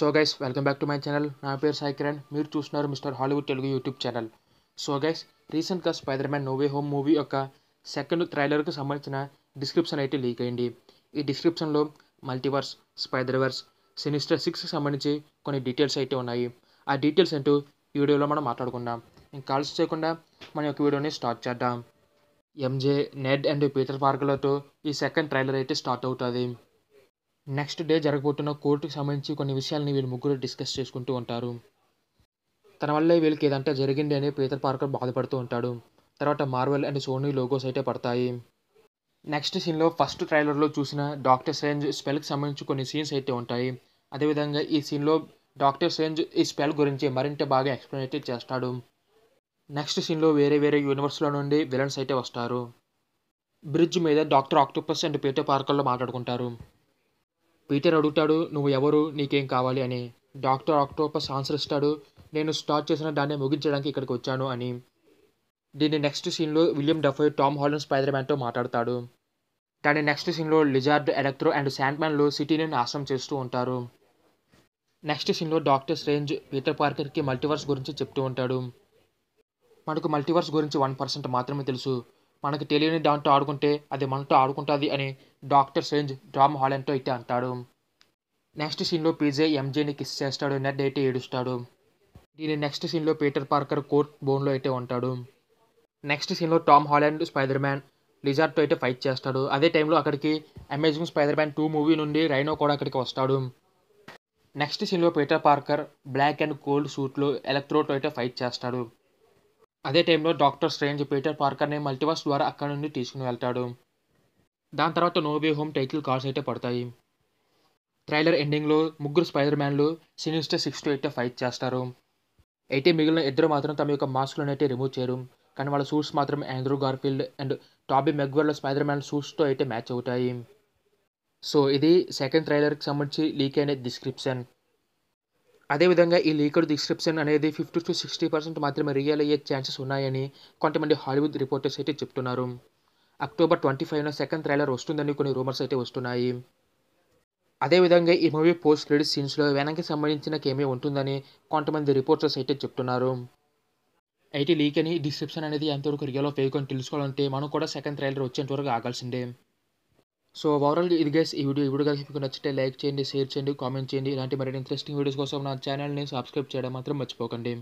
so guys welcome back to my channel నా పేరు సాయి కిరణ్ మీరు చూస్తున్నారు Mister Hollywood Telugu YouTube channel so guys రీసెంట్గా Spider Man No Way Home movie యొక్క సెకండ్ ట్రైలర్కి సంబంధించిన డిస్క్రిప్షన్ అయితే లీక్ అయింది ఈ డిస్క్రిప్షన్లో మల్టీవర్స్ స్పైదర్ వర్స్ సినిస్టర్ సిక్స్కి సంబంధించి కొన్ని డీటెయిల్స్ అయితే ఉన్నాయి ఆ డీటెయిల్స్ అంటూ ఈ వీడియోలో మనం మాట్లాడుకుందాం ఇంకా కాల్స్ చేయకుండా మన యొక్క వీడియోని స్టార్ట్ చేద్దాం ఎంజే నెడ్ అండ్ పీటర్ పార్కులతో ఈ సెకండ్ ట్రైలర్ అయితే స్టార్ట్ అవుతుంది నెక్స్ట్ డే జరగబోతున్న కోర్టుకు సంబంధించి కొన్ని విషయాలని వీళ్ళు ముగ్గురు డిస్కస్ చేసుకుంటూ ఉంటారు తన వల్లే వీళ్ళకి ఏదంటే జరిగింది అని పీటర్ పార్కర్ బాధపడుతూ ఉంటాడు తర్వాత మార్వెల్ అండ్ సోనీ లోగోస్ అయితే పడతాయి నెక్స్ట్ సీన్లో ఫస్ట్ ట్రైలర్లో చూసిన డాక్టర్ సేంజ్ స్పెల్కి సంబంధించి కొన్ని సీన్స్ అయితే ఉంటాయి అదేవిధంగా ఈ సీన్లో డాక్టర్ సేంజ్ ఈ స్పెల్ గురించి మరింత బాగా ఎక్స్ప్లెయిన్ అయితే చేస్తాడు నెక్స్ట్ సీన్లో వేరే వేరే యూనివర్స్లో నుండి విలన్స్ అయితే వస్తారు బ్రిడ్జ్ మీద డాక్టర్ ఆక్టోపస్ అండ్ పీటర్ పార్కర్లో మాట్లాడుకుంటారు పీటర్ అడుగుతాడు నువ్వు ఎవరు నీకేం కావాలి అని డాక్టర్ ఆక్టోపస్ ఆన్సర్ ఇస్తాడు నేను స్టార్ట్ చేసిన దాన్ని ముగించడానికి ఇక్కడికి వచ్చాను అని దీన్ని నెక్స్ట్ సీన్లో William Dafoe Tom Holland Spider మ్యాన్తో మాట్లాడతాడు దాని నెక్స్ట్ సీన్లో లిజార్డ్ ఎలక్ట్రో అండ్ శాండ్ మ్యాన్లు సిటీని నాశనం చేస్తూ ఉంటారు నెక్స్ట్ సీన్లో డాక్టర్ స్ట్రేంజ్ పీటర్ పార్కర్కి మల్టీవర్స్ గురించి చెప్తూ ఉంటాడు మనకు మల్టీవర్స్ గురించి వన్ పర్సెంట్ మాత్రమే తెలుసు మనకు తెలియని దాంతో ఆడుకుంటే అది మనతో ఆడుకుంటుంది అని డాక్టర్ స్ట్రేంజ్ డ్రామ్ హాలెండ్తో అయితే అంటాడు నెక్స్ట్ సీన్లో పీజే ఎంజేని కిస్ చేస్తాడు నెడ్ అయితే ఏడుస్తాడు దీని నెక్స్ట్ సీన్లో పీటర్ పార్కర్ కోర్ట్ బోన్లో అయితే ఉంటాడు నెక్స్ట్ సీన్లో టామ్ హాలెండ్ స్పైడర్ మ్యాన్ లిజార్ట్తో అయితే ఫైట్ చేస్తాడు అదే టైంలో అక్కడికి amazing Spider Man two movie నుండి రైనో కూడా అక్కడికి వస్తాడు నెక్స్ట్ సీన్లో Peter Parker black and gold సూట్లో ఎలక్ట్రోతో అయితే ఫైట్ చేస్తాడు అదే టైంలో డాక్టర్ స్ట్రేంజ్ పీటర్ పార్కర్ని మల్టీవర్స్ ద్వారా అక్కడి నుండి తీసుకుని వెళ్తాడు దాని తర్వాత నోవే హోమ్ టైటిల్ కార్డ్స్ అయితే పడతాయి ట్రైలర్ ఎండింగ్లో ముగ్గురు స్పైడర్ మ్యాన్లు Sinister Six to eight fight చేస్తారు అయితే మిగిలిన ఇద్దరు మాత్రం తమ యొక్క మాస్క్లను అయితే రిమూవ్ చేయరు కానీ వాళ్ళ సూట్స్ మాత్రం ఆండ్రూ గార్ఫీల్డ్ అండ్ టాబీ మెగ్వర్ల స్పైడర్ మ్యాన్ సూట్స్తో అయితే మ్యాచ్ అవుతాయి సో ఇది సెకండ్ ట్రైలర్కి సంబంధించి లీక్ అయిన డిస్క్రిప్షన్ అదేవిధంగా ఈ లీక్డ్ డిస్క్రిప్షన్ అనేది ఫిఫ్టీ టు సిక్స్టీ పర్సెంట్ మాత్రమే రియల్ అయ్యే ఛాన్సెస్ ఉన్నాయని కొంతమంది హాలీవుడ్ రిపోర్టర్స్ అయితే చెప్తున్నారు అక్టోబర్ ట్వంటీ ఫైవ్న సెకండ్ ట్రైలర్ వస్తుందని కొన్ని రూమర్స్ అయితే వస్తున్నాయి అదేవిధంగా ఈ మూవీ పోస్ట్ క్రెడిట్ సీన్స్లో వెనక్కి సంబంధించిన కేమీ ఉంటుందని కొంతమంది రిపోర్టర్స్ అయితే చెప్తున్నారు అయితే లీక్ అని డిస్క్రిప్షన్ అనేది ఎంతవరకు రియల్ ఫేక్ అని తెలుసుకోవాలంటే మనం కూడా సెకండ్ ట్రైలర్ వచ్చేంత వరకు ఆగాల్సిందే సో ఓవరాల్ ఇది గైస్ ఈ వీడియో ఈ వీడియో కనుక మీకు నచ్చితే లైక్ చేయండి షేర్ చేయండి కామెంట్ చేయండి ఇలాంటి మరిన్ని ఇంట్రెస్టింగ్ వీడియోస్ కోసం నా ఛానల్ని సబ్స్క్రైబ్ చేయడం మాత్రం మర్చిపోకండి